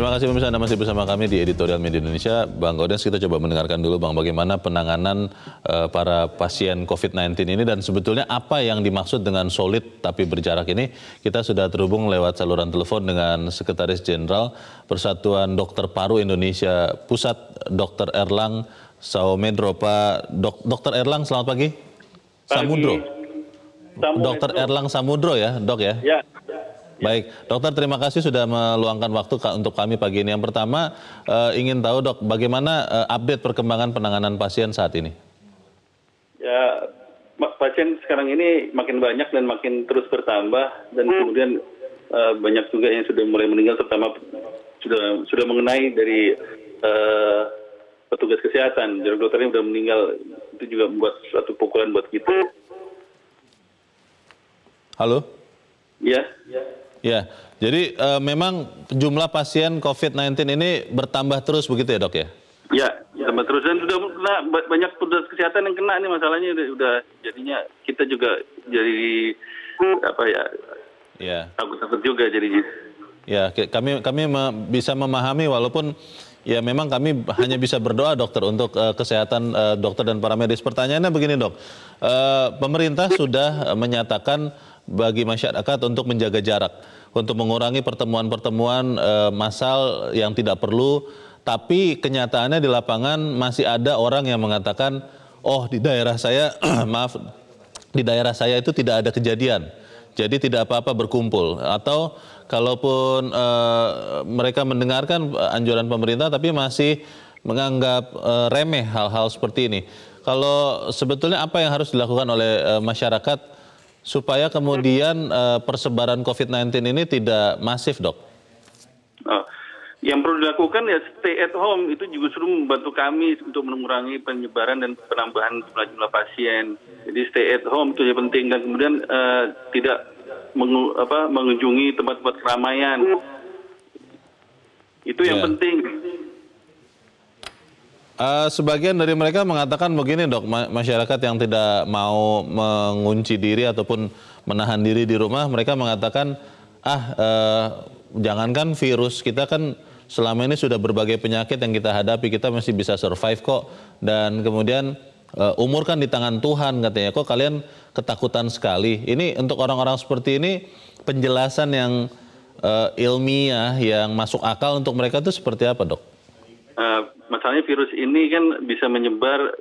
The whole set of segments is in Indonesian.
Terima kasih pemirsa Anda masih bersama kami di Editorial Media Indonesia. Bang Godens, kita coba mendengarkan dulu Bang bagaimana penanganan uh, para pasien COVID-19 ini dan sebetulnya apa yang dimaksud dengan solid tapi berjarak ini. Kita sudah terhubung lewat saluran telepon dengan Sekretaris Jenderal Persatuan Dokter Paru Indonesia Pusat Dr. Erlang Saomedro. Pak Dok, Dr. Erlang, selamat pagi. pagi. Samudro. Samudro. Dr. Erlang Samudro ya, Dok ya? Ya. Ya. Baik, dokter terima kasih sudah meluangkan waktu untuk kami pagi ini. Yang pertama uh, ingin tahu dok, bagaimana uh, update perkembangan penanganan pasien saat ini? Ya, pasien sekarang ini makin banyak dan makin terus bertambah dan hmm. kemudian uh, banyak juga yang sudah mulai meninggal, terutama sudah sudah mengenai dari uh, petugas kesehatan. Jadi dokternya sudah meninggal itu juga membuat suatu pukulan buat kita. Halo. Ya. ya. Ya, jadi e, memang jumlah pasien COVID-19 ini bertambah terus begitu ya dok ya? Ya, bertambah terus dan sudah nah, banyak petugas kesehatan yang kena nih masalahnya udah, jadinya kita juga jadi apa ya? Ya. Takut-takut juga jadinya. Ya, kami kami bisa memahami walaupun Ya memang kami hanya bisa berdoa dokter untuk uh, kesehatan uh, dokter dan para medis. Pertanyaannya begini dok, uh, pemerintah sudah menyatakan bagi masyarakat untuk menjaga jarak, untuk mengurangi pertemuan-pertemuan e, massal yang tidak perlu. Tapi kenyataannya di lapangan masih ada orang yang mengatakan, oh di daerah saya, maaf, di daerah saya itu tidak ada kejadian. Jadi tidak apa-apa berkumpul atau kalaupun e, mereka mendengarkan anjuran pemerintah tapi masih menganggap e, remeh hal-hal seperti ini. Kalau sebetulnya apa yang harus dilakukan oleh e, masyarakat supaya kemudian uh, persebaran COVID-19 ini tidak masif, dok? Uh, yang perlu dilakukan ya stay at home itu justru membantu kami untuk mengurangi penyebaran dan penambahan jumlah jumlah pasien. Jadi stay at home itu yang penting dan kemudian uh, tidak mengu, apa, mengunjungi tempat-tempat keramaian. Itu yang yeah. penting. Uh, sebagian dari mereka mengatakan begini dok, ma masyarakat yang tidak mau mengunci diri ataupun menahan diri di rumah, mereka mengatakan ah uh, jangankan virus kita kan selama ini sudah berbagai penyakit yang kita hadapi kita masih bisa survive kok dan kemudian uh, umur kan di tangan Tuhan katanya kok kalian ketakutan sekali. Ini untuk orang-orang seperti ini penjelasan yang uh, ilmiah yang masuk akal untuk mereka itu seperti apa dok? masalahnya virus ini kan bisa menyebar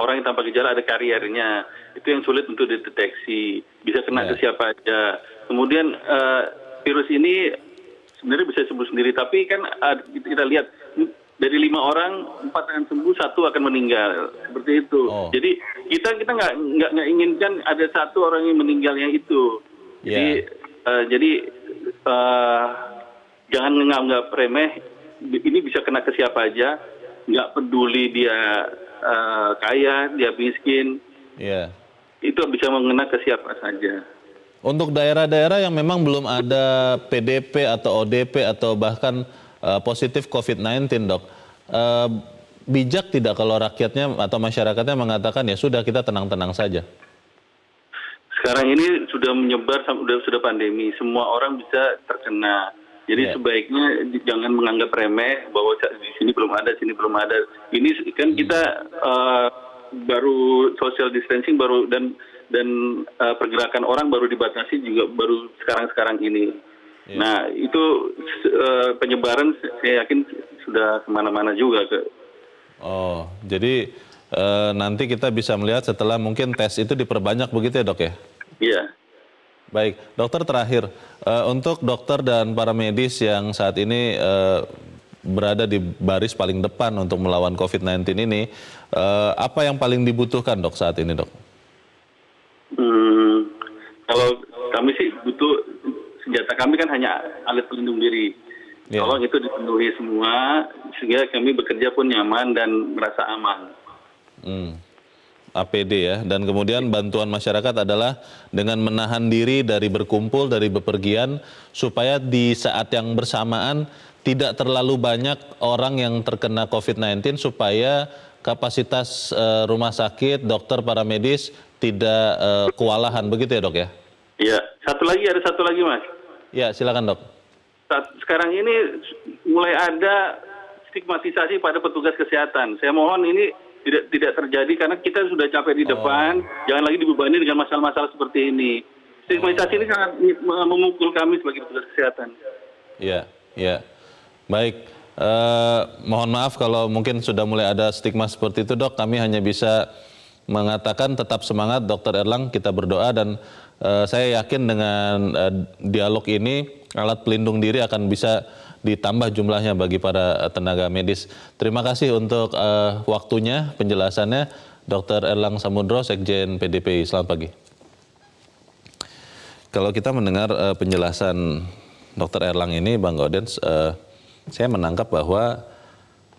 orang yang tanpa gejala ada kariernya itu yang sulit untuk dideteksi bisa kena yeah. ke siapa aja kemudian uh, virus ini sebenarnya bisa sembuh sendiri tapi kan uh, kita lihat dari lima orang empat akan sembuh satu akan meninggal seperti itu oh. jadi kita kita nggak nggak nggak inginkan ada satu orang yang meninggal yang itu jadi yeah. Iya. uh, jadi uh, jangan menganggap remeh ini bisa kena ke siapa aja nggak peduli dia uh, kaya, dia miskin. Iya. Yeah. Itu bisa mengena ke siapa saja. Untuk daerah-daerah yang memang belum ada PDP atau ODP atau bahkan uh, positif COVID-19, dok, uh, bijak tidak kalau rakyatnya atau masyarakatnya mengatakan ya sudah kita tenang-tenang saja? Sekarang ini sudah menyebar, sudah sudah pandemi, semua orang bisa terkena jadi yeah. sebaiknya jangan menganggap remeh bahwa di sini belum ada, di sini belum ada. Ini kan hmm. kita uh, baru social distancing baru dan dan uh, pergerakan orang baru dibatasi juga baru sekarang-sekarang ini. Yeah. Nah itu uh, penyebaran saya yakin sudah kemana-mana juga ke. Oh jadi uh, nanti kita bisa melihat setelah mungkin tes itu diperbanyak begitu ya dok ya? Iya. Yeah. Baik, dokter terakhir eh, untuk dokter dan para medis yang saat ini eh, berada di baris paling depan untuk melawan COVID-19 ini, eh, apa yang paling dibutuhkan dok saat ini dok? Hmm, kalau kami sih butuh senjata kami kan hanya alat pelindung diri. Yeah. Kalau itu dipenuhi semua sehingga kami bekerja pun nyaman dan merasa aman. Hmm. APD ya dan kemudian bantuan masyarakat adalah dengan menahan diri dari berkumpul dari bepergian supaya di saat yang bersamaan tidak terlalu banyak orang yang terkena COVID-19 supaya kapasitas uh, rumah sakit, dokter, para medis tidak uh, kewalahan begitu ya dok ya? Iya, satu lagi ada satu lagi mas. Ya silakan dok. Sekarang ini mulai ada stigmatisasi pada petugas kesehatan. Saya mohon ini tidak tidak terjadi karena kita sudah capek di oh. depan, oh. jangan lagi dibebani dengan masalah-masalah seperti ini. Stigmatisasi oh. ini sangat memukul kami sebagai petugas kesehatan. Iya, iya. Baik. Uh, mohon maaf kalau mungkin sudah mulai ada stigma seperti itu, dok. Kami hanya bisa mengatakan tetap semangat, Dokter Erlang. Kita berdoa dan uh, saya yakin dengan uh, dialog ini alat pelindung diri akan bisa ditambah jumlahnya bagi para eh, tenaga medis. Terima kasih untuk uh, waktunya, penjelasannya. Dr. Erlang Samudro, Sekjen PDPI. Selamat pagi. Kalau kita mendengar uh, penjelasan Dr. Erlang ini, Bang Godens, uh, saya menangkap bahwa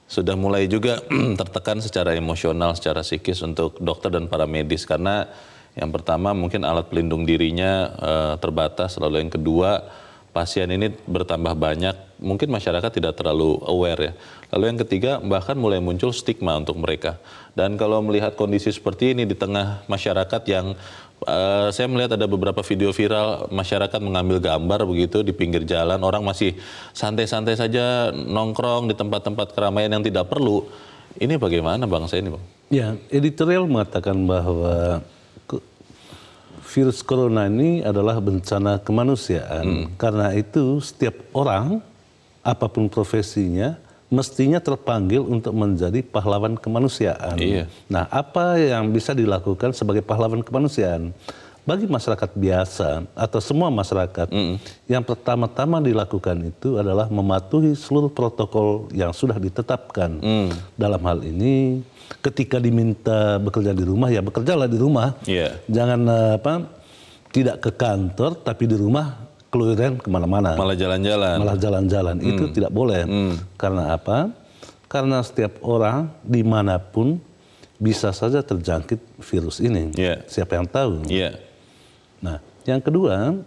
sudah mulai juga tertekan secara emosional, secara psikis untuk dokter dan para medis karena yang pertama mungkin alat pelindung dirinya uh, terbatas, lalu yang kedua pasien ini bertambah banyak, mungkin masyarakat tidak terlalu aware ya. Lalu yang ketiga, bahkan mulai muncul stigma untuk mereka. Dan kalau melihat kondisi seperti ini di tengah masyarakat yang Uh, saya melihat ada beberapa video viral masyarakat mengambil gambar begitu di pinggir jalan orang masih santai-santai saja nongkrong di tempat-tempat keramaian yang tidak perlu ini bagaimana bangsa ini bang? Ya editorial mengatakan bahwa virus corona ini adalah bencana kemanusiaan. Hmm. Karena itu setiap orang apapun profesinya mestinya terpanggil untuk menjadi pahlawan kemanusiaan. Iya. Nah, apa yang bisa dilakukan sebagai pahlawan kemanusiaan? bagi masyarakat biasa atau semua masyarakat, mm. yang pertama-tama dilakukan itu adalah mematuhi seluruh protokol yang sudah ditetapkan. Mm. Dalam hal ini, ketika diminta bekerja di rumah ya bekerjalah di rumah. Yeah. Jangan eh, apa tidak ke kantor tapi di rumah keluaran kemana-mana. Malah jalan-jalan. Malah jalan-jalan mm. itu tidak boleh. Mm. Karena apa? Karena setiap orang dimanapun bisa saja terjangkit virus ini. Yeah. Siapa yang tahu? Yeah. Nah, yang kedua,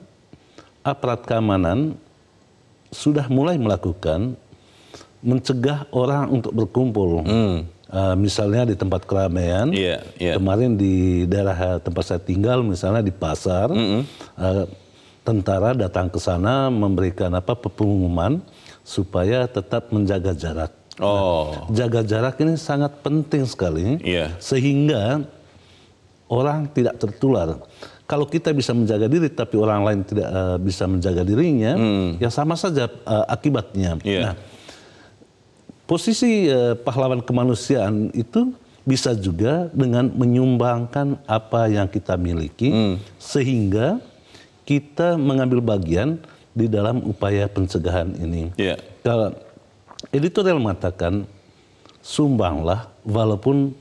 aparat keamanan sudah mulai melakukan mencegah orang untuk berkumpul. Hmm. Uh, misalnya di tempat keramaian, yeah, yeah. kemarin di daerah tempat saya tinggal, misalnya di pasar, mm -hmm. uh, tentara datang ke sana memberikan apa pengumuman supaya tetap menjaga jarak. Nah, oh, nah, jaga jarak ini sangat penting sekali, yeah. sehingga orang tidak tertular kalau kita bisa menjaga diri tapi orang lain tidak uh, bisa menjaga dirinya, hmm. ya sama saja uh, akibatnya. Yeah. Nah, posisi uh, pahlawan kemanusiaan itu bisa juga dengan menyumbangkan apa yang kita miliki hmm. sehingga kita mengambil bagian di dalam upaya pencegahan ini. Yeah. Kalau editorial mengatakan sumbanglah walaupun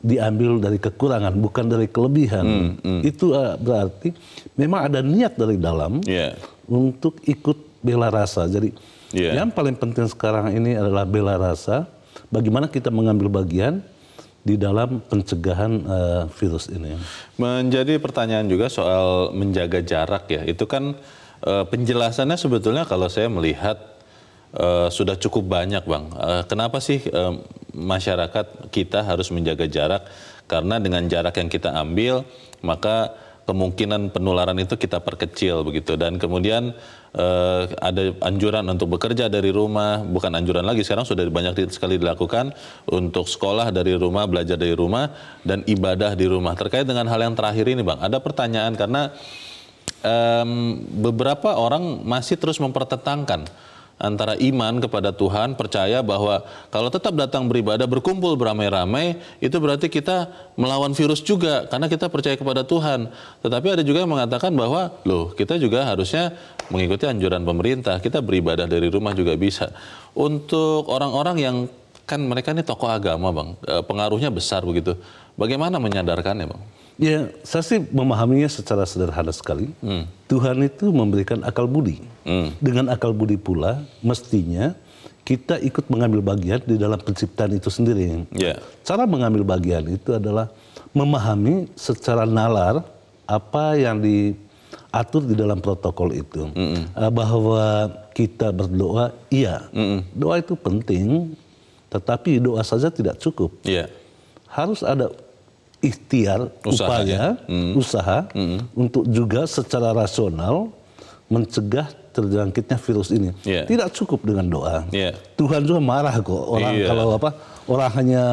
diambil dari kekurangan, bukan dari kelebihan. Mm, mm. Itu uh, berarti memang ada niat dari dalam yeah. untuk ikut bela rasa. Jadi yeah. yang paling penting sekarang ini adalah bela rasa. Bagaimana kita mengambil bagian di dalam pencegahan uh, virus ini? Menjadi pertanyaan juga soal menjaga jarak ya. Itu kan uh, penjelasannya sebetulnya kalau saya melihat uh, sudah cukup banyak, bang. Uh, kenapa sih? Uh, masyarakat kita harus menjaga jarak karena dengan jarak yang kita ambil maka kemungkinan penularan itu kita perkecil begitu dan kemudian eh, ada anjuran untuk bekerja dari rumah bukan anjuran lagi sekarang sudah banyak sekali dilakukan untuk sekolah dari rumah belajar dari rumah dan ibadah di rumah terkait dengan hal yang terakhir ini bang ada pertanyaan karena um, beberapa orang masih terus mempertentangkan antara iman kepada Tuhan, percaya bahwa kalau tetap datang beribadah, berkumpul beramai-ramai, itu berarti kita melawan virus juga karena kita percaya kepada Tuhan. Tetapi ada juga yang mengatakan bahwa loh, kita juga harusnya mengikuti anjuran pemerintah, kita beribadah dari rumah juga bisa. Untuk orang-orang yang kan mereka ini tokoh agama, Bang, e, pengaruhnya besar begitu. Bagaimana menyadarkannya, Bang? Ya, saya sih memahaminya secara sederhana sekali. Hmm. Tuhan itu memberikan akal budi. Hmm. Dengan akal budi pula, mestinya kita ikut mengambil bagian di dalam penciptaan itu sendiri. Yeah. Cara mengambil bagian itu adalah memahami secara nalar apa yang diatur di dalam protokol itu. Mm -mm. Bahwa kita berdoa, iya. Mm -mm. Doa itu penting, tetapi doa saja tidak cukup. Yeah. Harus ada ikhtiar usaha, upaya ya. hmm. usaha hmm. untuk juga secara rasional mencegah terjangkitnya virus ini. Yeah. Tidak cukup dengan doa. Yeah. Tuhan juga marah kok orang yeah. kalau apa orang hanya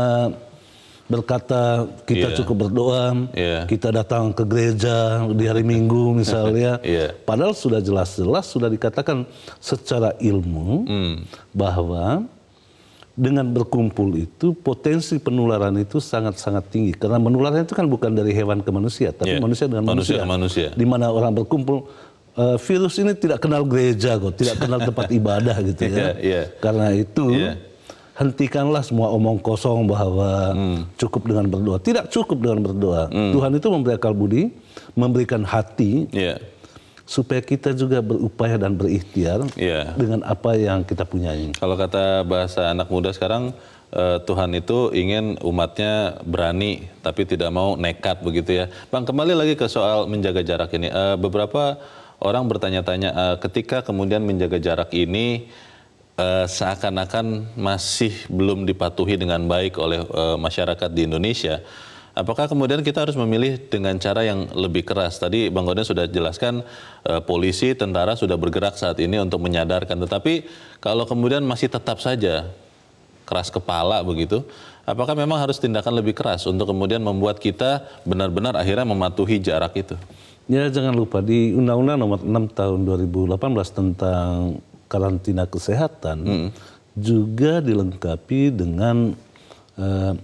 berkata kita yeah. cukup berdoa, yeah. kita datang ke gereja di hari Minggu misalnya. yeah. Padahal sudah jelas-jelas sudah dikatakan secara ilmu mm. bahwa dengan berkumpul itu potensi penularan itu sangat-sangat tinggi karena menularnya itu kan bukan dari hewan ke manusia tapi yeah. manusia dengan manusia, manusia. manusia. di mana orang berkumpul uh, virus ini tidak kenal gereja kok tidak kenal tempat ibadah gitu ya yeah, yeah. karena itu yeah. hentikanlah semua omong kosong bahwa mm. cukup dengan berdoa tidak cukup dengan berdoa mm. Tuhan itu memberi akal budi memberikan hati yeah supaya kita juga berupaya dan berikhtiar yeah. dengan apa yang kita punya Kalau kata bahasa anak muda sekarang eh, Tuhan itu ingin umatnya berani tapi tidak mau nekat begitu ya. Bang kembali lagi ke soal menjaga jarak ini. Eh, beberapa orang bertanya-tanya eh, ketika kemudian menjaga jarak ini seakan-akan masih belum dipatuhi dengan baik oleh masyarakat di Indonesia Apakah kemudian kita harus memilih dengan cara yang lebih keras? Tadi Bang Gorden sudah jelaskan eh, polisi, tentara sudah bergerak saat ini untuk menyadarkan. Tetapi kalau kemudian masih tetap saja keras kepala begitu, apakah memang harus tindakan lebih keras untuk kemudian membuat kita benar-benar akhirnya mematuhi jarak itu? Ya jangan lupa di Undang-Undang Nomor 6 Tahun 2018 tentang karantina kesehatan hmm. juga dilengkapi dengan eh,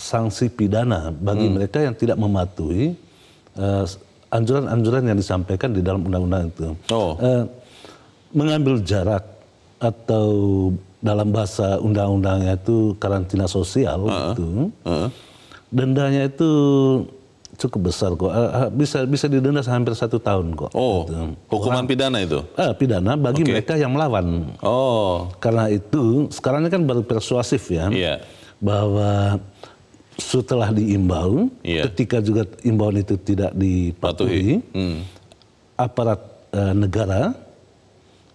sanksi pidana bagi hmm. mereka yang tidak mematuhi eh, anjuran-anjuran uh, yang disampaikan di dalam undang-undang itu. Oh. Uh, mengambil jarak atau dalam bahasa undang-undangnya itu karantina sosial uh -uh. itu uh -uh. dendanya itu cukup besar kok eh, bisa bisa didenda hampir satu tahun kok oh gitu. hukuman Orang, pidana itu uh, pidana bagi okay. mereka yang melawan oh karena itu sekarang ini kan baru persuasif ya yeah. bahwa setelah diimbau, yeah. ketika juga imbauan itu tidak dipatuhi, hmm. aparat e, negara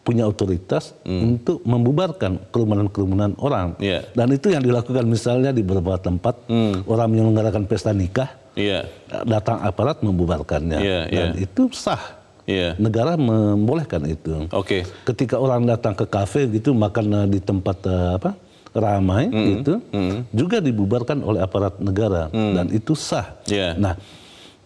punya otoritas hmm. untuk membubarkan kerumunan-kerumunan orang. Yeah. Dan itu yang dilakukan misalnya di beberapa tempat, hmm. orang menyelenggarakan pesta nikah, yeah. Iya. datang aparat membubarkannya. Yeah, iya. Dan yeah. itu sah. Yeah. Negara membolehkan itu. Oke. Okay. Ketika orang datang ke kafe gitu makan e, di tempat e, apa? ramai mm -hmm. itu mm -hmm. juga dibubarkan oleh aparat negara mm. dan itu sah. Yeah. Nah,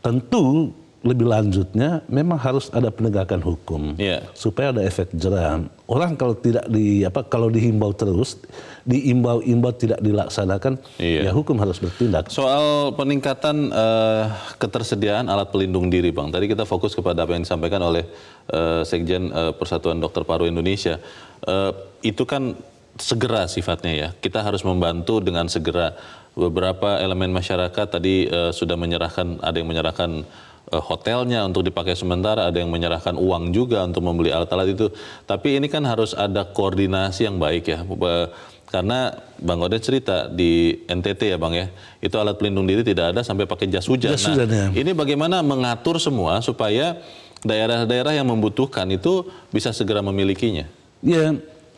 tentu lebih lanjutnya memang harus ada penegakan hukum yeah. supaya ada efek jerah. Orang kalau tidak di apa kalau dihimbau terus, diimbau-imbau tidak dilaksanakan, yeah. ya hukum harus bertindak. Soal peningkatan uh, ketersediaan alat pelindung diri, Bang. Tadi kita fokus kepada apa yang disampaikan oleh uh, Sekjen uh, Persatuan Dokter Paru Indonesia. Uh, itu kan segera sifatnya ya. Kita harus membantu dengan segera. Beberapa elemen masyarakat tadi uh, sudah menyerahkan, ada yang menyerahkan uh, hotelnya untuk dipakai sementara, ada yang menyerahkan uang juga untuk membeli alat-alat itu. Tapi ini kan harus ada koordinasi yang baik ya. Eh, karena Bang Oden cerita di NTT ya Bang ya, itu alat pelindung diri tidak ada sampai pakai jas hujan. Jas nah, hujan nah, ya. Ini bagaimana mengatur semua supaya daerah-daerah yang membutuhkan itu bisa segera memilikinya? Ya,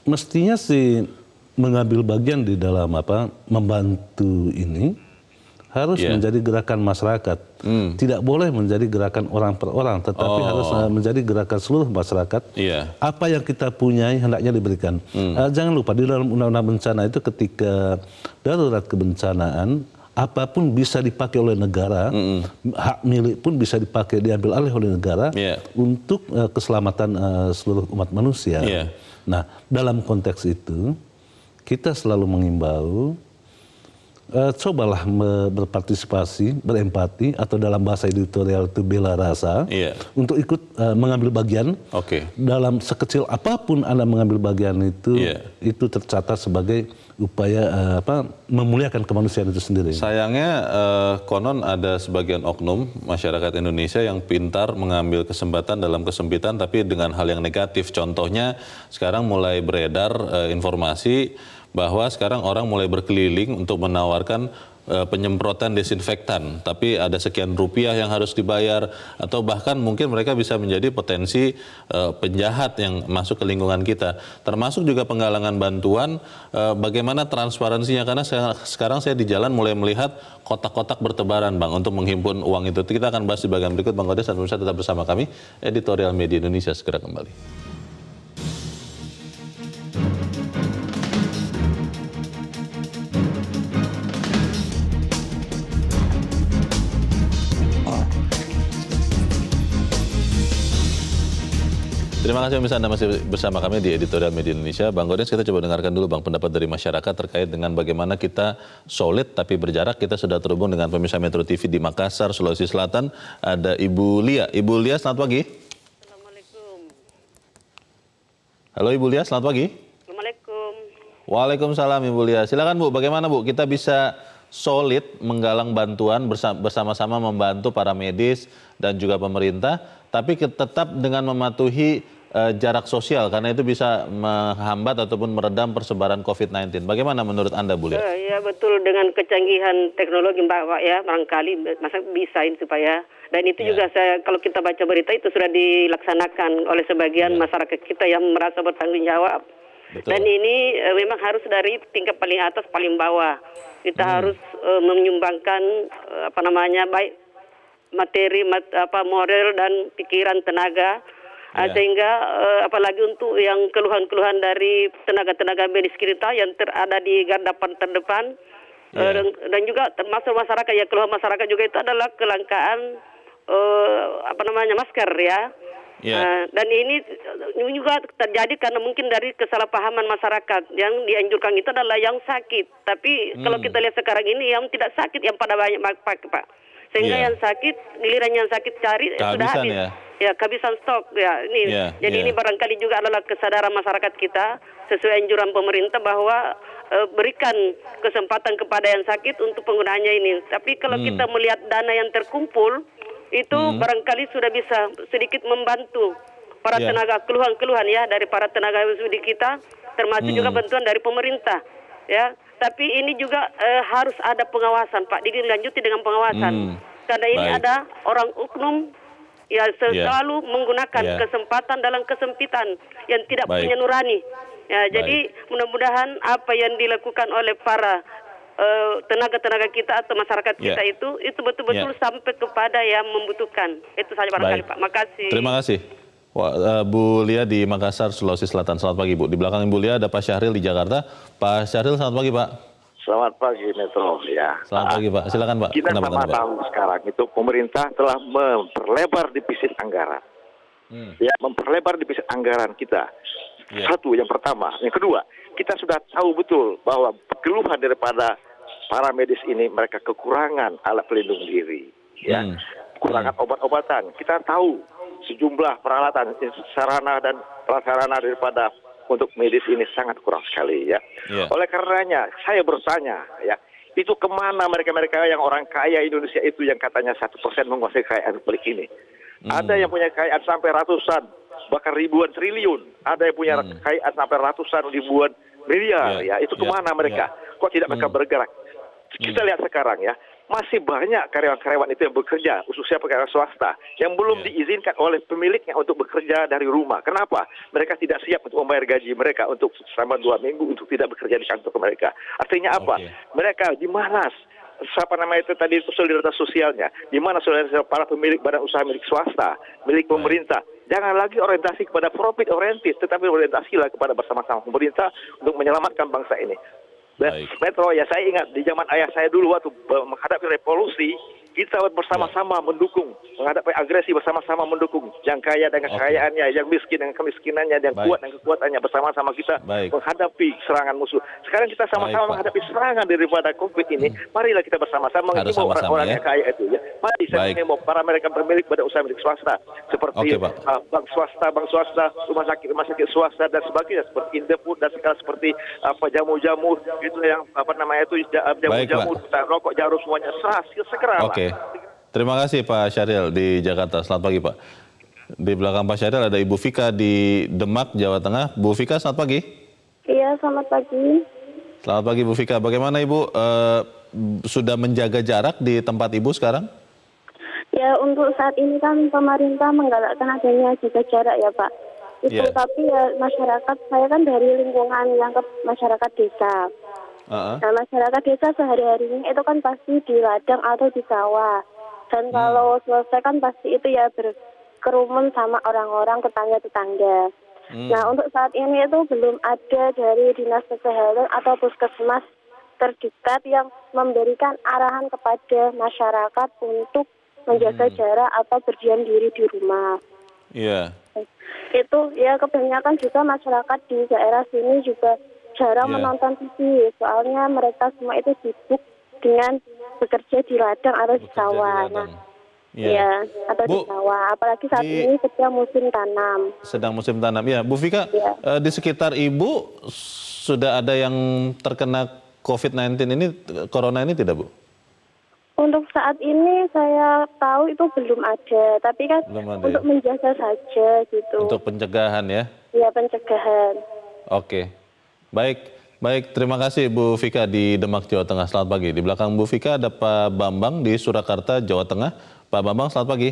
mestinya sih mengambil bagian di dalam apa membantu ini harus yeah. menjadi gerakan masyarakat. Mm. Tidak boleh menjadi gerakan orang per orang, tetapi oh. harus eh, menjadi gerakan seluruh masyarakat. Yeah. Apa yang kita punyai hendaknya diberikan. Mm. Uh, jangan lupa di dalam undang-undang bencana itu ketika darurat kebencanaan apapun bisa dipakai oleh negara, mm hak milik pun bisa dipakai diambil alih oleh negara yeah. untuk uh, keselamatan uh, seluruh umat manusia. Yeah nah dalam konteks itu kita selalu mengimbau uh, cobalah berpartisipasi, berempati atau dalam bahasa editorial itu bela rasa yeah. untuk ikut uh, mengambil bagian. Oke. Okay. Dalam sekecil apapun Anda mengambil bagian itu yeah. itu tercatat sebagai upaya uh, apa memuliakan kemanusiaan itu sendiri. Sayangnya uh, konon ada sebagian oknum masyarakat Indonesia yang pintar mengambil kesempatan dalam kesempitan tapi dengan hal yang negatif. Contohnya sekarang mulai beredar uh, informasi bahwa sekarang orang mulai berkeliling untuk menawarkan eh, penyemprotan desinfektan, tapi ada sekian rupiah yang harus dibayar, atau bahkan mungkin mereka bisa menjadi potensi eh, penjahat yang masuk ke lingkungan kita. Termasuk juga penggalangan bantuan, eh, bagaimana transparansinya, karena sekarang saya di jalan mulai melihat kotak-kotak bertebaran, Bang, untuk menghimpun uang itu. Kita akan bahas di bagian berikut, Bang Kodes, dan pemirsa tetap bersama kami, Editorial Media Indonesia segera kembali. Terima kasih pemirsa Anda masih bersama kami di Editorial Media Indonesia. Bang Godens, kita coba dengarkan dulu Bang pendapat dari masyarakat terkait dengan bagaimana kita solid tapi berjarak. Kita sudah terhubung dengan pemirsa Metro TV di Makassar, Sulawesi Selatan. Ada Ibu Lia. Ibu Lia, selamat pagi. Assalamualaikum. Halo Ibu Lia, selamat pagi. Assalamualaikum. Waalaikumsalam Ibu Lia. Silakan Bu, bagaimana Bu kita bisa solid menggalang bantuan bersama-sama membantu para medis dan juga pemerintah, tapi tetap dengan mematuhi eh, jarak sosial karena itu bisa menghambat ataupun meredam persebaran COVID-19. Bagaimana menurut Anda, Bu Lia? Uh, ya betul dengan kecanggihan teknologi Mbak Wak ya, barangkali masa bisa supaya dan itu ya. juga saya kalau kita baca berita itu sudah dilaksanakan oleh sebagian ya. masyarakat kita yang merasa bertanggung jawab Betul. Dan ini e, memang harus dari tingkat paling atas paling bawah. Kita hmm. harus e, menyumbangkan e, apa namanya baik materi mat, apa moral dan pikiran tenaga yeah. Iya. sehingga uh, apalagi untuk yang keluhan-keluhan dari tenaga-tenaga medis kita yang terada di garda terdepan yeah. uh, iya. dan, dan juga termasuk masyarakat ya keluhan masyarakat juga itu adalah kelangkaan uh, apa namanya masker ya Yeah. Iya. Uh, dan eh, ini juga terjadi karena mungkin dari kesalahpahaman masyarakat yang dianjurkan itu adalah yang sakit. Tapi hmm. kalau kita lihat sekarang ini yang tidak sakit yang pada banyak pakai pak. Sehingga yeah. yang sakit giliran yang sakit cari eh, Kehabisan, sudah habis. Ya. Ya, kehabisan stok ya. Ini yeah, jadi yeah. ini barangkali juga adalah kesadaran masyarakat kita sesuai anjuran pemerintah bahwa eh, berikan kesempatan kepada yang sakit untuk penggunaannya ini. Tapi kalau hmm. kita melihat dana yang terkumpul itu hmm. barangkali sudah bisa sedikit membantu para yeah. tenaga keluhan-keluhan ya dari para tenaga wisuda kita termasuk hmm. juga bantuan dari pemerintah ya tapi ini juga eh, harus ada pengawasan Pak dilanjuti dengan pengawasan hmm. karena ini Baik. ada orang oknum ya selalu yeah. menggunakan yeah. kesempatan dalam kesempitan yang tidak Baik. punya nurani ya Baik. jadi mudah-mudahan apa yang dilakukan oleh para Eh, tenaga-tenaga kita atau masyarakat yeah. kita itu itu betul-betul yeah. sampai kepada yang membutuhkan. Itu saja barangkali Pak. Makasih. Terima kasih. Wah, eh, uh, Bu Lia di Makassar, Sulawesi Selatan. Selamat pagi Bu. Di belakang Bu Lia ada Pak Syahril di Jakarta. Pak Syahril, selamat pagi Pak. Selamat pagi Metro ya. Selamat pagi Pak. Silakan Pak. Kita sama tahu Pak? sekarang itu pemerintah telah memperlebar defisit anggaran. Hmm. Ya, memperlebar defisit anggaran kita. Yeah. Satu yang pertama, yang kedua, kita sudah tahu betul bahwa keluhan daripada para medis ini mereka kekurangan alat pelindung diri, ya, hmm. kekurangan hmm. obat-obatan. Kita tahu sejumlah peralatan, sarana dan prasarana daripada untuk medis ini sangat kurang sekali, ya. Yeah. Oleh karenanya, saya bertanya, ya, itu kemana mereka-mereka yang orang kaya Indonesia itu yang katanya satu persen menguasai kekayaan publik ini? Hmm. Ada yang punya kekayaan sampai ratusan bahkan ribuan triliun. Ada yang punya hmm. sampai ratusan ribuan miliar yeah. ya. Itu ya, kemana ya. mereka? Yeah. Kok tidak mereka hmm. bergerak? Kita hmm. lihat sekarang ya, masih banyak karyawan-karyawan itu yang bekerja, khususnya pekerja swasta, yang belum yeah. diizinkan oleh pemiliknya untuk bekerja dari rumah. Kenapa? Mereka tidak siap untuk membayar gaji mereka untuk selama dua minggu untuk tidak bekerja di kantor mereka. Artinya apa? Okay. Mereka dimalas siapa nama itu tadi itu solidaritas sosialnya, di mana solidaritas para pemilik badan usaha milik swasta, milik ya. pemerintah, jangan lagi orientasi kepada profit oriented, tetapi orientasilah kepada bersama-sama pemerintah untuk menyelamatkan bangsa ini. Baik. Metro ya saya ingat di zaman ayah saya dulu waktu menghadapi revolusi kita bersama-sama ya. mendukung menghadapi agresi bersama-sama mendukung yang kaya dengan kekayaannya yang miskin dengan kemiskinannya yang Baik. kuat dengan kekuatannya bersama-sama kita Baik. menghadapi serangan musuh sekarang kita sama-sama menghadapi serangan daripada covid ini hmm. marilah kita bersama-sama menghimbau orang-orang ya? yang kaya itu ya mari saya menghimbau para mereka pemilik pada usaha milik swasta seperti okay, uh, bank swasta bank swasta rumah sakit rumah sakit swasta dan sebagainya seperti Indefood dan segala seperti apa jamu-jamu itu yang apa namanya itu jamu-jamu rokok jarum semuanya sah segera okay. Oke. Terima kasih Pak Syahril di Jakarta. Selamat pagi Pak. Di belakang Pak Syahril ada Ibu Fika di Demak, Jawa Tengah. Bu Fika, selamat pagi. Iya, selamat pagi. Selamat pagi Bu Fika. Bagaimana Ibu eh, sudah menjaga jarak di tempat Ibu sekarang? Ya, untuk saat ini kan pemerintah menggalakkan adanya jaga jarak ya Pak. Itu yeah. tapi ya masyarakat saya kan dari lingkungan yang ke masyarakat desa. -huh. Nah masyarakat desa sehari-harinya itu kan pasti di ladang atau di sawah. Dan hmm. kalau selesai kan pasti itu ya berkerumun sama orang-orang tetangga-tetangga. Hmm. Nah untuk saat ini itu belum ada dari dinas kesehatan atau puskesmas terdekat yang memberikan arahan kepada masyarakat untuk menjaga hmm. jarak atau berdiam diri di rumah. Iya. Yeah. Itu ya kebanyakan juga masyarakat di daerah sini juga jarang yeah. menonton TV soalnya mereka semua itu sibuk dengan bekerja di ladang atau bekerja di sawah. Nah, iya. Iya, di Nah, Ya. ya, atau Bu, di sawah. Apalagi saat di, ini sedang musim tanam. Sedang musim tanam, ya. Bu Vika, ya. di sekitar Ibu sudah ada yang terkena COVID-19 ini, Corona ini tidak, Bu? Untuk saat ini saya tahu itu belum ada, tapi kan belum ada, untuk ya? menjaga saja gitu. Untuk pencegahan ya? Iya, pencegahan. Oke. Baik, baik. Terima kasih Bu Fika di Demak, Jawa Tengah. Selamat pagi. Di belakang Bu Fika ada Pak Bambang di Surakarta, Jawa Tengah. Pak Bambang, selamat pagi.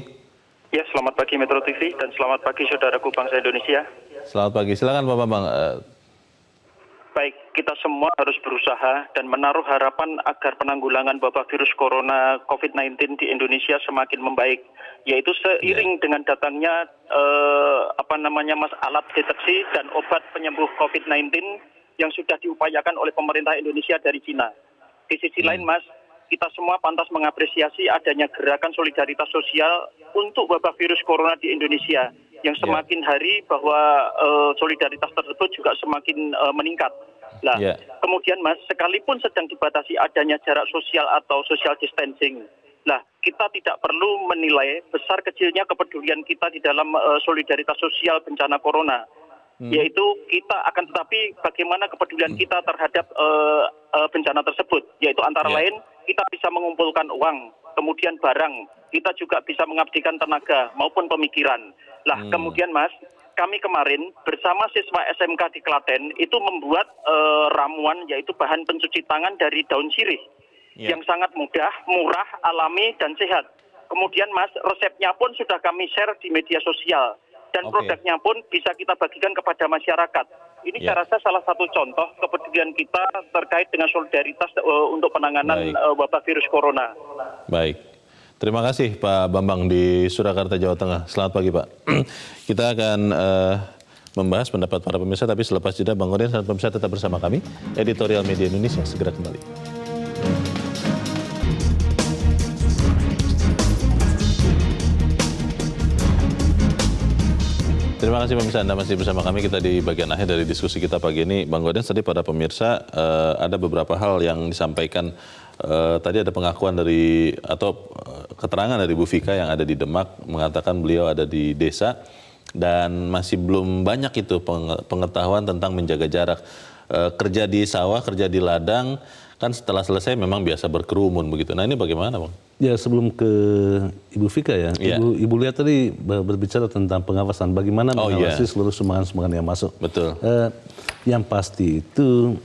Ya, selamat pagi Metro TV dan selamat pagi saudaraku bangsa Indonesia. Selamat pagi. Silakan Pak Bambang. Eh. Baik, kita semua harus berusaha dan menaruh harapan agar penanggulangan wabah virus corona COVID-19 di Indonesia semakin membaik, yaitu seiring yeah. dengan datangnya eh, apa namanya mas alat deteksi dan obat penyembuh COVID-19 yang sudah diupayakan oleh pemerintah Indonesia dari Cina. Di sisi hmm. lain, Mas, kita semua pantas mengapresiasi adanya gerakan solidaritas sosial untuk wabah virus corona di Indonesia yang ya. semakin yeah. hari bahwa uh, solidaritas tersebut juga semakin uh, meningkat. Nah, yeah. kemudian Mas, sekalipun sedang dibatasi adanya jarak sosial atau social distancing, nah kita tidak perlu menilai besar kecilnya kepedulian kita di dalam uh, solidaritas sosial bencana corona hmm. yaitu kita akan tetapi bagaimana kepedulian hmm. kita terhadap uh, uh, bencana tersebut, yaitu antara yeah. lain kita bisa mengumpulkan uang, kemudian barang, kita juga bisa mengabdikan tenaga maupun pemikiran. Lah hmm. kemudian Mas, kami kemarin bersama siswa SMK di Klaten itu membuat uh, ramuan yaitu bahan pencuci tangan dari daun sirih yeah. yang sangat mudah, murah, alami dan sehat. Kemudian Mas, resepnya pun sudah kami share di media sosial dan okay. produknya pun bisa kita bagikan kepada masyarakat. Ini yeah. saya rasa salah satu contoh kepedulian kita terkait dengan solidaritas eh, untuk penanganan Baik. Eh, wabah virus corona. Baik. Terima kasih Pak Bambang di Surakarta, Jawa Tengah. Selamat pagi Pak. kita akan uh, membahas pendapat para pemirsa, tapi selepas jeda Bang Selamat pemirsa tetap bersama kami. Editorial Media Indonesia segera kembali. Terima kasih pemirsa Anda masih bersama kami kita di bagian akhir dari diskusi kita pagi ini. Bang Godens tadi pada pemirsa uh, ada beberapa hal yang disampaikan uh, tadi ada pengakuan dari atau uh, keterangan dari Bu Fika yang ada di Demak mengatakan beliau ada di desa dan masih belum banyak itu pengetahuan tentang menjaga jarak. kerja di sawah, kerja di ladang kan setelah selesai memang biasa berkerumun begitu. Nah ini bagaimana bang? Ya sebelum ke Ibu Fika ya, yeah. Ibu, Ibu lihat tadi berbicara tentang pengawasan, bagaimana oh, iya. mengawasi yeah. seluruh sumbangan-sumbangan yang masuk. Betul. Eh, yang pasti itu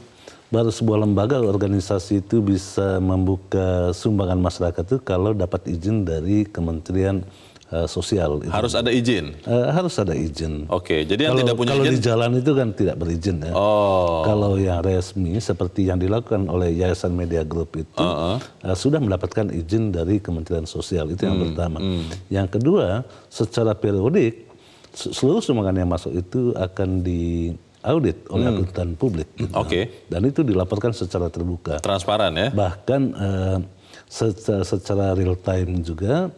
baru sebuah lembaga organisasi itu bisa membuka sumbangan masyarakat itu kalau dapat izin dari Kementerian Eh, sosial. Itu. Harus ada izin. Uh, harus ada izin. Oke, okay, jadi kalau, yang tidak punya kalau izin. Kalau di jalan itu kan tidak berizin ya. Oh. Kalau yang resmi seperti yang dilakukan oleh Yayasan Media Group itu uh -uh. Uh, sudah mendapatkan izin dari Kementerian Sosial itu yang hmm, pertama. Hmm. Yang kedua, secara periodik seluruh sumbangan yang masuk itu akan di audit oleh hmm. akuntan publik. Gitu. Oke. Okay. Dan itu dilaporkan secara terbuka. Transparan ya. Bahkan uh, eh, secara, secara real time juga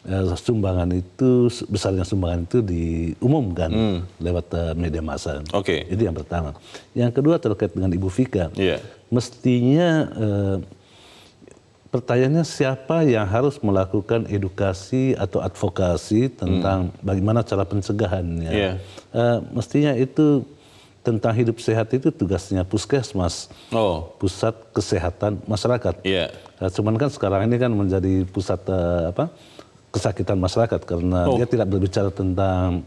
Eh, sumbangan itu besarnya sumbangan itu diumumkan hmm. lewat uh, media massa. Oke. Okay. Itu yang pertama. Yang kedua terkait dengan Ibu Iya. Yeah. Mestinya uh, pertanyaannya siapa yang harus melakukan edukasi atau advokasi tentang hmm. bagaimana cara pencegahannya. Yeah. Iya. Uh, mestinya itu tentang hidup sehat itu tugasnya puskesmas, oh. pusat kesehatan masyarakat. Yeah. Iya. cuman kan sekarang ini kan menjadi pusat apa? kesakitan masyarakat karena oh. dia tidak berbicara tentang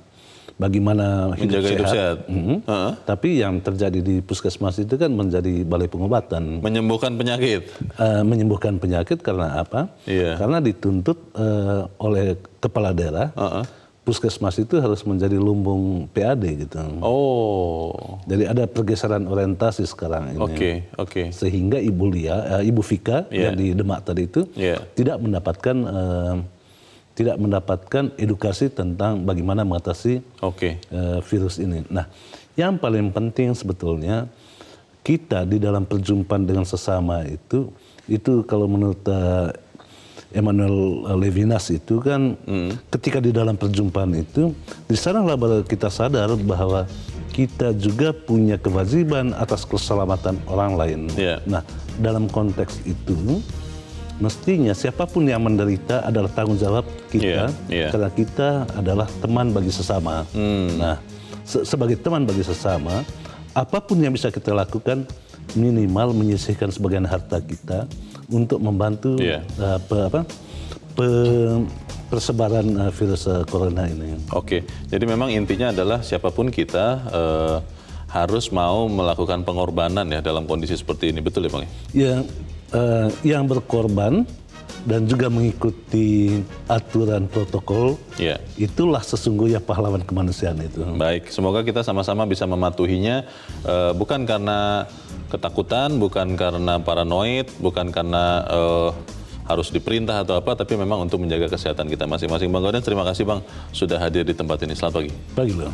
bagaimana hidup Menjaga sehat. Hidup sehat. Mm -hmm. uh -huh. Tapi yang terjadi di puskesmas itu kan menjadi balai pengobatan. Menyembuhkan penyakit. Uh, menyembuhkan penyakit karena apa? Yeah. Karena dituntut uh, oleh kepala daerah. Uh -huh. Puskesmas itu harus menjadi lumbung PAD gitu. Oh. Jadi ada pergeseran orientasi sekarang ini. Oke, okay, oke. Okay. Sehingga Ibu Lia, uh, Ibu Fika yeah. yang di Demak tadi itu yeah. tidak mendapatkan uh, tidak mendapatkan edukasi tentang bagaimana mengatasi okay. uh, eh, virus ini. Nah, yang paling penting sebetulnya kita di dalam perjumpaan dengan sesama itu itu kalau menurut uh, Emmanuel eh, Levinas itu kan mm. ketika di dalam perjumpaan itu di sana kita sadar bahwa kita juga punya kewajiban atas keselamatan orang lain. Yeah. Nah, dalam konteks itu mestinya siapapun yang menderita adalah tanggung jawab kita yeah, yeah. karena kita adalah teman bagi sesama. Hmm. Nah, se sebagai teman bagi sesama, apapun yang bisa kita lakukan minimal menyisihkan sebagian harta kita untuk membantu yeah. Iya. uh, apa pe persebaran uh, virus uh, corona ini. Oke, okay. jadi memang intinya adalah siapapun kita uh, harus mau melakukan pengorbanan ya dalam kondisi seperti ini, betul ya Bang? Ya, uh, yang berkorban dan juga mengikuti aturan protokol, yeah. itulah sesungguhnya pahlawan kemanusiaan itu. Baik, semoga kita sama-sama bisa mematuhinya, uh, bukan karena ketakutan, bukan karena paranoid, bukan karena uh, harus diperintah atau apa, tapi memang untuk menjaga kesehatan kita masing-masing. Bang Gordon, terima kasih Bang sudah hadir di tempat ini. Selamat pagi. Pagi, Bang.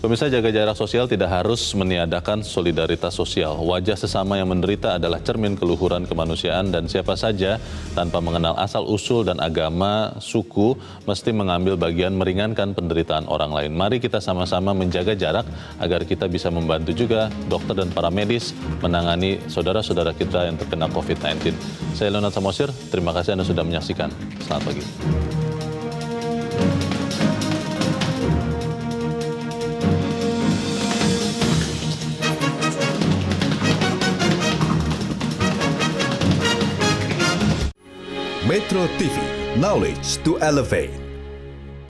Pemirsa jaga jarak sosial tidak harus meniadakan solidaritas sosial. Wajah sesama yang menderita adalah cermin keluhuran kemanusiaan dan siapa saja tanpa mengenal asal-usul dan agama, suku, mesti mengambil bagian meringankan penderitaan orang lain. Mari kita sama-sama menjaga jarak agar kita bisa membantu juga dokter dan para medis menangani saudara-saudara kita yang terkena COVID-19. Saya Leonard Samosir, terima kasih Anda sudah menyaksikan. Selamat pagi. Metro TV, knowledge to elevate.